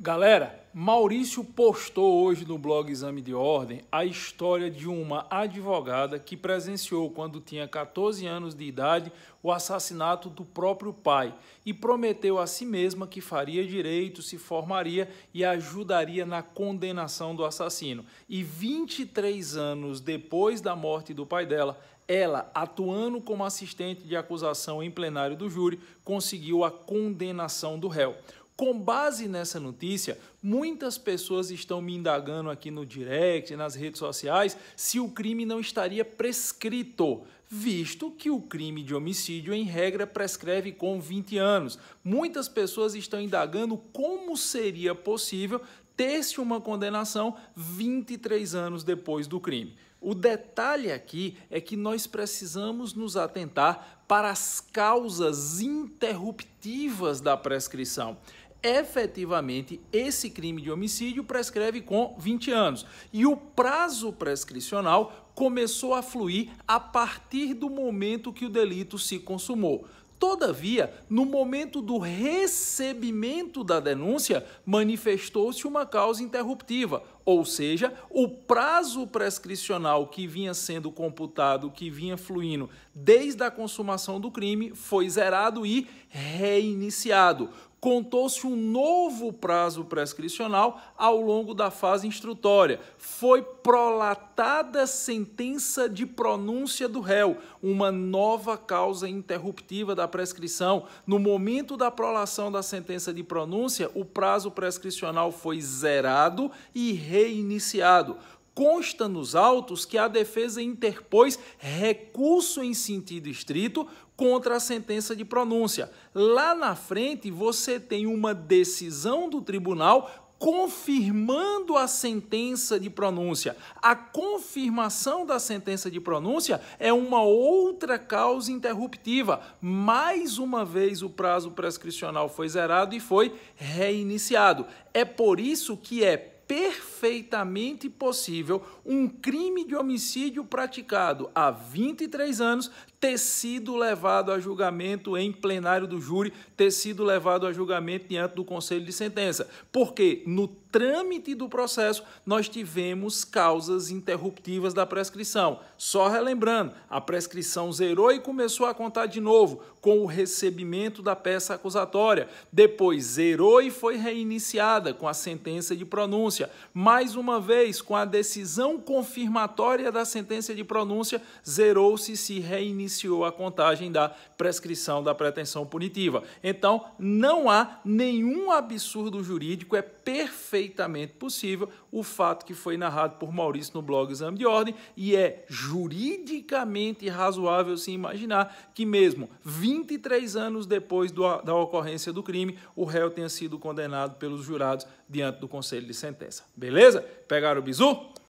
Galera, Maurício postou hoje no blog Exame de Ordem a história de uma advogada que presenciou, quando tinha 14 anos de idade, o assassinato do próprio pai e prometeu a si mesma que faria direito, se formaria e ajudaria na condenação do assassino. E 23 anos depois da morte do pai dela, ela, atuando como assistente de acusação em plenário do júri, conseguiu a condenação do réu. Com base nessa notícia, muitas pessoas estão me indagando aqui no direct, nas redes sociais, se o crime não estaria prescrito, visto que o crime de homicídio, em regra, prescreve com 20 anos. Muitas pessoas estão indagando como seria possível ter-se uma condenação 23 anos depois do crime. O detalhe aqui é que nós precisamos nos atentar para as causas interruptivas da prescrição efetivamente esse crime de homicídio prescreve com 20 anos. E o prazo prescricional começou a fluir a partir do momento que o delito se consumou. Todavia, no momento do recebimento da denúncia, manifestou-se uma causa interruptiva, ou seja, o prazo prescricional que vinha sendo computado, que vinha fluindo desde a consumação do crime, foi zerado e reiniciado contou-se um novo prazo prescricional ao longo da fase instrutória. Foi prolatada sentença de pronúncia do réu, uma nova causa interruptiva da prescrição. No momento da prolação da sentença de pronúncia, o prazo prescricional foi zerado e reiniciado consta nos autos que a defesa interpôs recurso em sentido estrito contra a sentença de pronúncia. Lá na frente, você tem uma decisão do tribunal confirmando a sentença de pronúncia. A confirmação da sentença de pronúncia é uma outra causa interruptiva. Mais uma vez o prazo prescricional foi zerado e foi reiniciado. É por isso que é perfeito perfeitamente possível um crime de homicídio praticado há 23 anos ter sido levado a julgamento em plenário do júri, ter sido levado a julgamento diante do conselho de sentença. Porque no trâmite do processo nós tivemos causas interruptivas da prescrição. Só relembrando, a prescrição zerou e começou a contar de novo com o recebimento da peça acusatória. Depois zerou e foi reiniciada com a sentença de pronúncia. Mais uma vez, com a decisão confirmatória da sentença de pronúncia, zerou-se e se reiniciou iniciou a contagem da prescrição da pretensão punitiva. Então, não há nenhum absurdo jurídico, é perfeitamente possível o fato que foi narrado por Maurício no blog Exame de Ordem e é juridicamente razoável se imaginar que mesmo 23 anos depois do, da ocorrência do crime, o réu tenha sido condenado pelos jurados diante do conselho de sentença. Beleza? Pegaram o bizu?